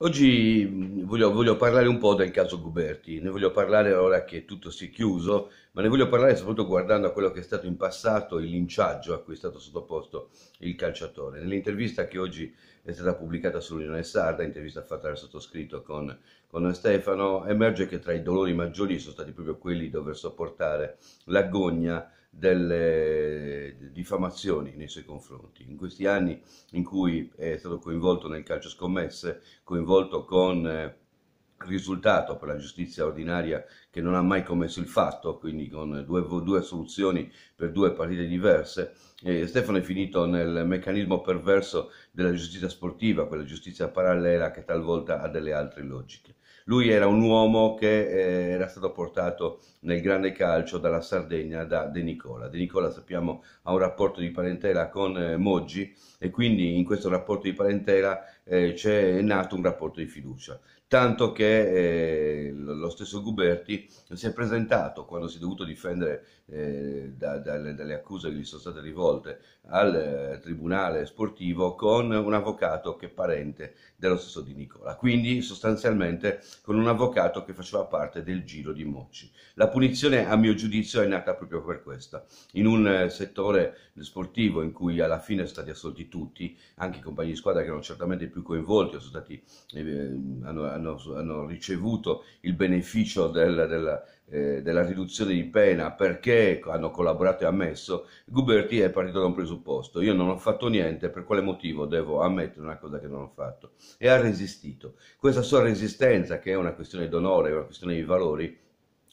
Oggi voglio, voglio, parlare un po' del caso Guberti, ne voglio parlare ora che tutto si è chiuso, ma ne voglio parlare soprattutto guardando a quello che è stato in passato il linciaggio a cui è stato sottoposto il calciatore. Nell'intervista che oggi è stata pubblicata sull'Unione Sarda, intervista fatta dal sottoscritto con, con Stefano, emerge che tra i dolori maggiori sono stati proprio quelli di dover sopportare l'agonia delle diffamazioni nei suoi confronti. In questi anni in cui è stato coinvolto nel calcio scommesse, coinvolto con eh, risultato per la giustizia ordinaria che non ha mai commesso il fatto, quindi con due, due soluzioni per due partite diverse. Eh, Stefano è finito nel meccanismo perverso della giustizia sportiva, quella giustizia parallela che talvolta ha delle altre logiche. Lui era un uomo che eh, era stato portato nel grande calcio dalla Sardegna da De Nicola. De Nicola sappiamo ha un rapporto di parentela con eh, Moggi e quindi in questo rapporto di parentela eh, c'è nato un rapporto di fiducia tanto che eh, lo stesso Guberti si è presentato quando si è dovuto difendere eh, da, dalle, dalle, accuse che gli sono state rivolte al eh, tribunale sportivo con un avvocato che è parente dello stesso di Nicola, quindi sostanzialmente con un avvocato che faceva parte del giro di Mocci. La punizione a mio giudizio è nata proprio per questa, in un eh, settore sportivo in cui alla fine sono stati assolti tutti, anche i compagni di squadra che erano certamente più coinvolti, sono stati, eh, hanno, hanno, hanno ricevuto il beneficio del, della, eh, della riduzione di pena perché hanno collaborato e ammesso, Guberti è partito da un presupposto. Io non ho fatto niente, per quale motivo devo ammettere una cosa che non ho fatto? E ha resistito. Questa sua resistenza, che è una questione d'onore, una questione di valori,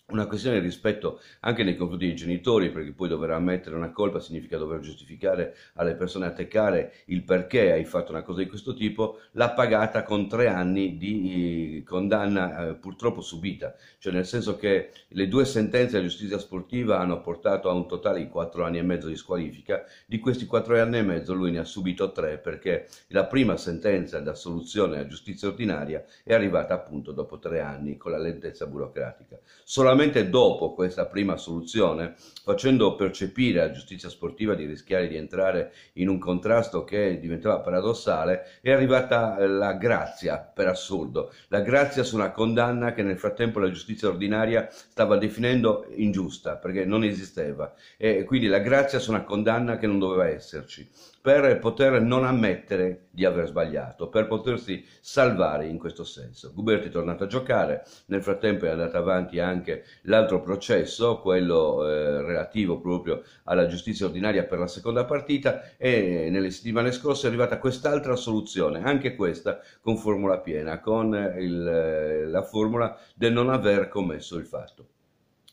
una questione di rispetto anche nei confronti dei genitori, perché poi dover ammettere una colpa significa dover giustificare alle persone a te care il perché hai fatto una cosa di questo tipo, l'ha pagata con tre anni di eh, condanna eh, purtroppo subita, cioè nel senso che le due sentenze della giustizia sportiva hanno portato a un totale di quattro anni e mezzo di squalifica, di questi quattro anni e mezzo lui ne ha subito tre perché la prima sentenza d'assoluzione a giustizia ordinaria è arrivata appunto dopo tre anni con la lentezza burocratica. Solamente Solamente dopo questa prima soluzione, facendo percepire alla giustizia sportiva di rischiare di entrare in un contrasto che diventava paradossale, è arrivata eh, la grazia, per assurdo, la grazia su una condanna che nel frattempo la giustizia ordinaria stava definendo ingiusta, perché non esisteva, e quindi la grazia su una condanna che non doveva esserci per poter non ammettere di aver sbagliato, per potersi salvare in questo senso. Guberti è tornato a giocare, nel frattempo è andata avanti anche l'altro processo, quello eh, relativo proprio alla giustizia ordinaria per la seconda partita e nelle settimane scorse è arrivata quest'altra soluzione, anche questa con formula piena, con il, la formula del non aver commesso il fatto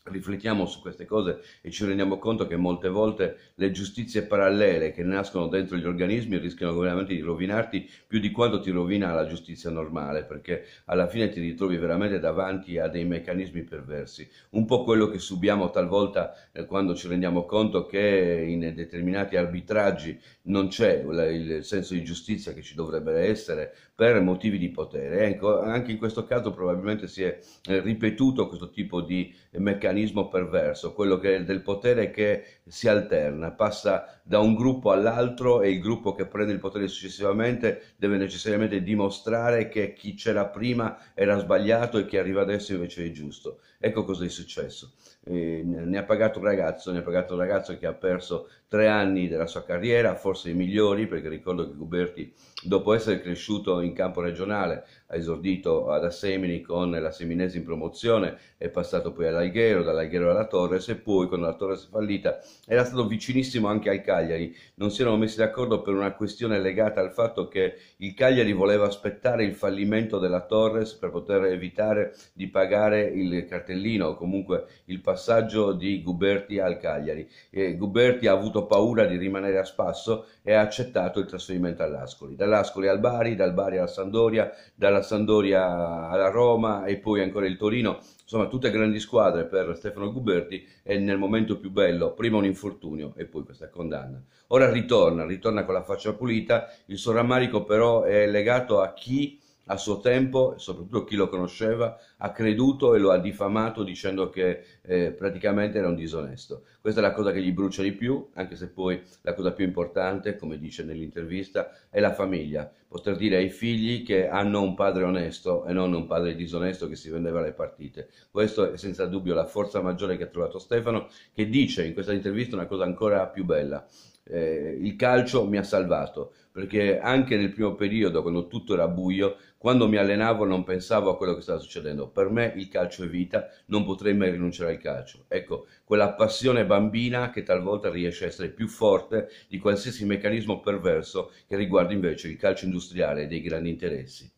riflettiamo su queste cose e ci rendiamo conto che molte volte le giustizie parallele che nascono dentro gli organismi rischiano veramente di rovinarti più di quanto ti rovina la giustizia normale, perché alla fine ti ritrovi veramente davanti a dei meccanismi perversi. Un po' quello che subiamo talvolta eh, quando ci rendiamo conto che in determinati arbitraggi non c'è il senso di giustizia che ci dovrebbe essere per motivi di potere. Ecco, anche in questo caso probabilmente si è eh, ripetuto questo tipo di meccanismo meccanismo perverso, quello che, del potere che si alterna, passa da un gruppo all'altro e il gruppo che prende il potere successivamente deve necessariamente dimostrare che chi c'era prima era sbagliato e chi arriva adesso invece è giusto. Ecco cosa è successo. Eh, ne ha pagato un ragazzo, ne ha pagato un ragazzo che ha perso tre anni della sua carriera, forse i migliori, perché ricordo che Guberti, dopo essere cresciuto in campo regionale, ha esordito ad Assemini con la Seminese in promozione, è passato poi all'Alghero, Alghero, dall'Alghero alla Torres e poi quando la Torres è fallita era stato vicinissimo anche al Cagliari, non si erano messi d'accordo per una questione legata al fatto che il Cagliari voleva aspettare il fallimento della Torres per poter evitare di pagare il cartellino o comunque il passaggio di Guberti al Cagliari. E Guberti ha avuto paura di rimanere a spasso e ha accettato il trasferimento all'Ascoli, dall'Ascoli al Bari, dal Bari alla Sandoria, dalla Sandoria alla Roma e poi ancora il Torino, insomma tutte grandi squadre per per Stefano Guberti è nel momento più bello, prima un infortunio e poi questa condanna. Ora ritorna, ritorna con la faccia pulita, il suo rammarico però è legato a chi a suo tempo, soprattutto chi lo conosceva, ha creduto e lo ha diffamato dicendo che eh, praticamente era un disonesto. Questa è la cosa che gli brucia di più, anche se poi la cosa più importante, come dice nell'intervista, è la famiglia. Poter dire ai figli che hanno un padre onesto e non un padre disonesto che si vendeva le partite. Questa è senza dubbio la forza maggiore che ha trovato Stefano, che dice in questa intervista una cosa ancora più bella. Eh, il calcio mi ha salvato perché anche nel primo periodo, quando tutto era buio, quando mi allenavo non pensavo a quello che stava succedendo. Per me il calcio è vita, non potrei mai rinunciare al calcio. Ecco, quella passione bambina che talvolta riesce a essere più forte di qualsiasi meccanismo perverso che riguarda invece il calcio industriale e dei grandi interessi.